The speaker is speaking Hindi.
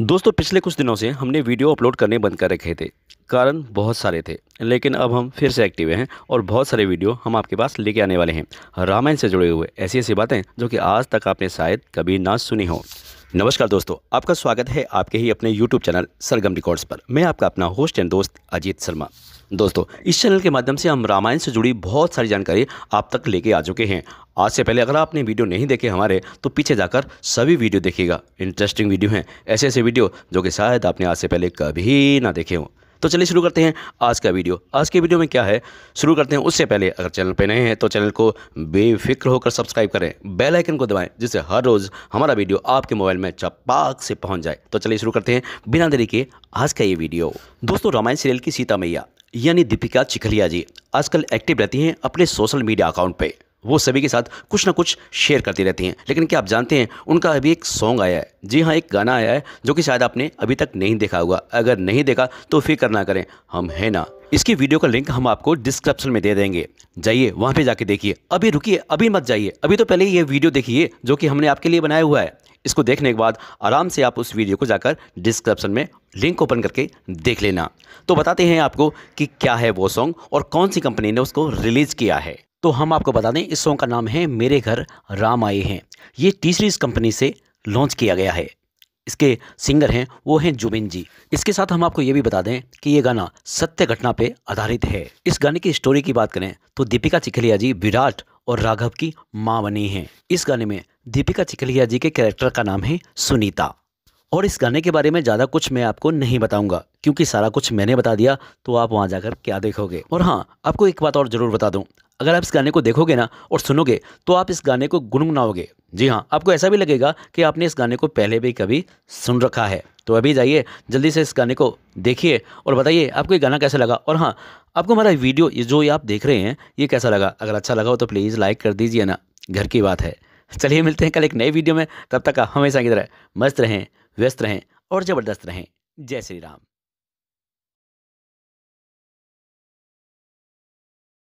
दोस्तों पिछले कुछ दिनों से हमने वीडियो अपलोड करने बंद कर रखे थे कारण बहुत सारे थे लेकिन अब हम फिर से एक्टिव हैं और बहुत सारे वीडियो हम आपके पास लेके आने वाले हैं रामायण से जुड़े हुए ऐसी ऐसी बातें जो कि आज तक आपने शायद कभी ना सुनी हो नमस्कार दोस्तों आपका स्वागत है आपके ही अपने YouTube चैनल सरगम रिकॉर्ड्स पर मैं आपका अपना होस्ट एंड दोस्त अजीत शर्मा दोस्तों इस चैनल के माध्यम से हम रामायण से जुड़ी बहुत सारी जानकारी आप तक लेके आ चुके हैं आज से पहले अगर आपने वीडियो नहीं देखे हमारे तो पीछे जाकर सभी वीडियो देखिएगा इंटरेस्टिंग वीडियो हैं ऐसे ऐसे वीडियो जो कि शायद आपने आज से पहले कभी ना देखे हों तो चलिए शुरू करते हैं आज का वीडियो आज के वीडियो में क्या है शुरू करते हैं उससे पहले अगर चैनल पर नए हैं तो चैनल को बेफिक्र होकर सब्सक्राइब करें बेल आइकन को दबाएं जिससे हर रोज़ हमारा वीडियो आपके मोबाइल में चपाक से पहुंच जाए तो चलिए शुरू करते हैं बिना देरी के आज का ये वीडियो दोस्तों रामायण सीरियल की सीता मैया यानी दीपिका चिखलिया जी आजकल एक्टिव रहती हैं अपने सोशल मीडिया अकाउंट पर वो सभी के साथ कुछ ना कुछ शेयर करती रहती हैं लेकिन क्या आप जानते हैं उनका अभी एक सॉन्ग आया है जी हाँ एक गाना आया है जो कि शायद आपने अभी तक नहीं देखा होगा अगर नहीं देखा तो फिक्र ना करें हम हैं ना इसकी वीडियो का लिंक हम आपको डिस्क्रिप्शन में दे देंगे जाइए वहाँ पे जाके देखिए अभी रुकी अभी मत जाइए अभी तो पहले ये वीडियो देखिए जो कि हमने आपके लिए बनाया हुआ है इसको देखने के बाद आराम से आप उस वीडियो को जाकर डिस्क्रिप्शन में लिंक ओपन करके देख लेना तो बताते हैं आपको कि क्या है वो सॉन्ग और कौन सी कंपनी ने उसको रिलीज़ किया है तो हम आपको बता दें इस सॉन्ग का नाम है मेरे घर राम आए हैं ये तीसरी इस कंपनी से लॉन्च किया गया है इसके सिंगर हैं वो हैं जुबिन जी इसके साथ हम आपको ये भी बता दें कि ये गाना सत्य घटना पे आधारित है इस गाने की स्टोरी की बात करें तो दीपिका चिखलिया जी विराट और राघव की माँ बनी हैं इस गाने में दीपिका चिखलिया जी के कैरेक्टर का नाम है सुनीता और इस गाने के बारे में ज़्यादा कुछ मैं आपको नहीं बताऊंगा क्योंकि सारा कुछ मैंने बता दिया तो आप वहाँ जाकर क्या देखोगे और हाँ आपको एक बात और ज़रूर बता दूँ अगर आप इस गाने को देखोगे ना और सुनोगे तो आप इस गाने को गुनगुनाओगे जी हाँ आपको ऐसा भी लगेगा कि आपने इस गाने को पहले भी कभी सुन रखा है तो अभी जाइए जल्दी से इस गाने को देखिए और बताइए आपको ये गाना कैसा लगा और हाँ आपको हमारा वीडियो जो ये आप देख रहे हैं ये कैसा लगा अगर अच्छा लगा हो तो प्लीज़ लाइक कर दीजिए ना घर की बात है चलिए मिलते हैं कल एक नए वीडियो में तब तक आप हमेशा की तरह मस्त रहें व्यस्त रहें और ज़बरदस्त रहें जय श्री राम